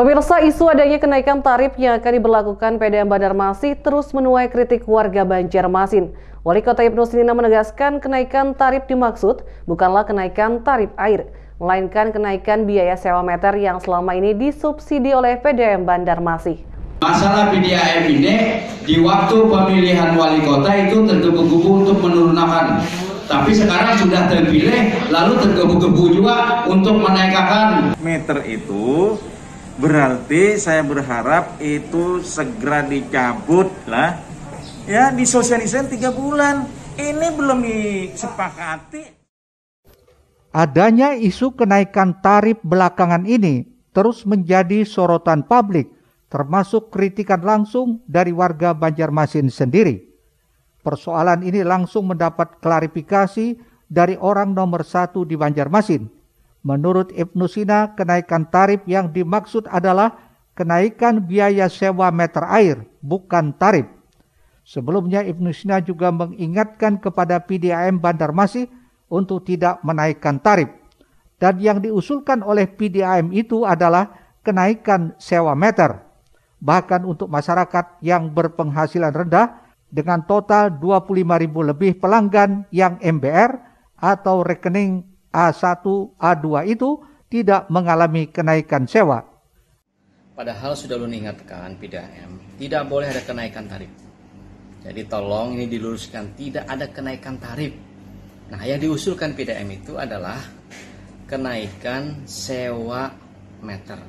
Pemirsa, isu adanya kenaikan tarif yang akan diberlakukan PDAM Masih terus menuai kritik warga Banjarmasin. Wali Kota Ibnu Sinina menegaskan kenaikan tarif dimaksud bukanlah kenaikan tarif air, melainkan kenaikan biaya sewa meter yang selama ini disubsidi oleh PDAM Masih. Masalah PDAM ini di waktu pemilihan wali kota itu tergebu-gebu untuk menurunkan tapi sekarang sudah terpilih lalu tergebu-gebu juga untuk menaikkan meter itu Berarti saya berharap itu segera dicabut lah. Ya, disosialisasi tiga bulan. Ini belum disepakati. Adanya isu kenaikan tarif belakangan ini terus menjadi sorotan publik, termasuk kritikan langsung dari warga Banjarmasin sendiri. Persoalan ini langsung mendapat klarifikasi dari orang nomor satu di Banjarmasin – Menurut Ibnu Sina, kenaikan tarif yang dimaksud adalah kenaikan biaya sewa meter air, bukan tarif. Sebelumnya Ibnu Sina juga mengingatkan kepada PDAM Bandar Masih untuk tidak menaikkan tarif. Dan yang diusulkan oleh PDAM itu adalah kenaikan sewa meter. Bahkan untuk masyarakat yang berpenghasilan rendah dengan total 25.000 lebih pelanggan yang MBR atau rekening A1, A2 itu tidak mengalami kenaikan sewa. Padahal sudah lu ingatkan PDAM, tidak boleh ada kenaikan tarif. Jadi tolong ini diluruskan, tidak ada kenaikan tarif. Nah, yang diusulkan PDAM itu adalah kenaikan sewa meter.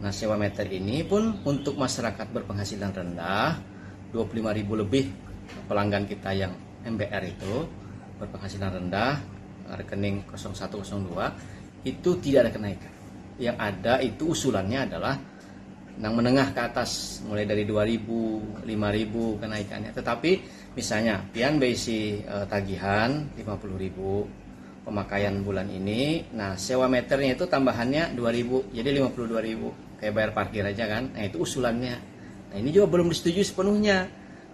Nah, sewa meter ini pun untuk masyarakat berpenghasilan rendah, 25.000 lebih pelanggan kita yang MBR itu berpenghasilan rendah rekening 0102 itu tidak ada kenaikan. Yang ada itu usulannya adalah yang menengah ke atas mulai dari 2000, 5000 kenaikannya. Tetapi misalnya pian berisi e, tagihan 50.000 pemakaian bulan ini. Nah, sewa meternya itu tambahannya 2000, jadi 52.000. Kayak bayar parkir aja kan. Nah, itu usulannya. Nah, ini juga belum disetujui sepenuhnya.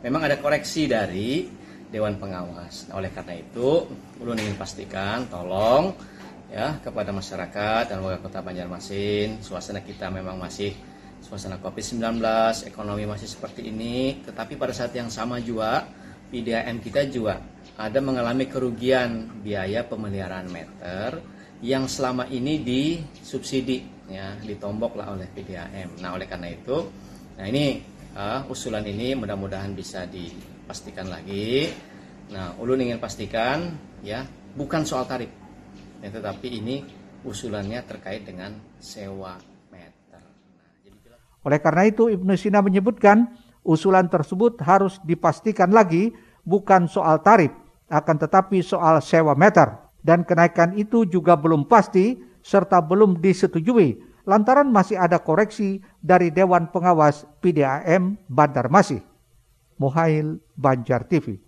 Memang ada koreksi dari dewan pengawas. Nah, oleh karena itu, perlu ingin pastikan tolong ya kepada masyarakat dan warga Kota Banjarmasin, suasana kita memang masih suasana Covid-19, ekonomi masih seperti ini, tetapi pada saat yang sama juga PDAM kita juga ada mengalami kerugian biaya pemeliharaan meter yang selama ini disubsidi ya, ditombok lah oleh PDAM. Nah, oleh karena itu, nah ini uh, usulan ini mudah-mudahan bisa dipastikan lagi. Nah, ulun ingin pastikan ya bukan soal tarif, ya, tetapi ini usulannya terkait dengan sewa meter. Nah, jadi... Oleh karena itu Ibnu Sina menyebutkan usulan tersebut harus dipastikan lagi bukan soal tarif, akan tetapi soal sewa meter. Dan kenaikan itu juga belum pasti serta belum disetujui lantaran masih ada koreksi dari Dewan Pengawas PDAM Bandar Masih. Muhail Banjar TV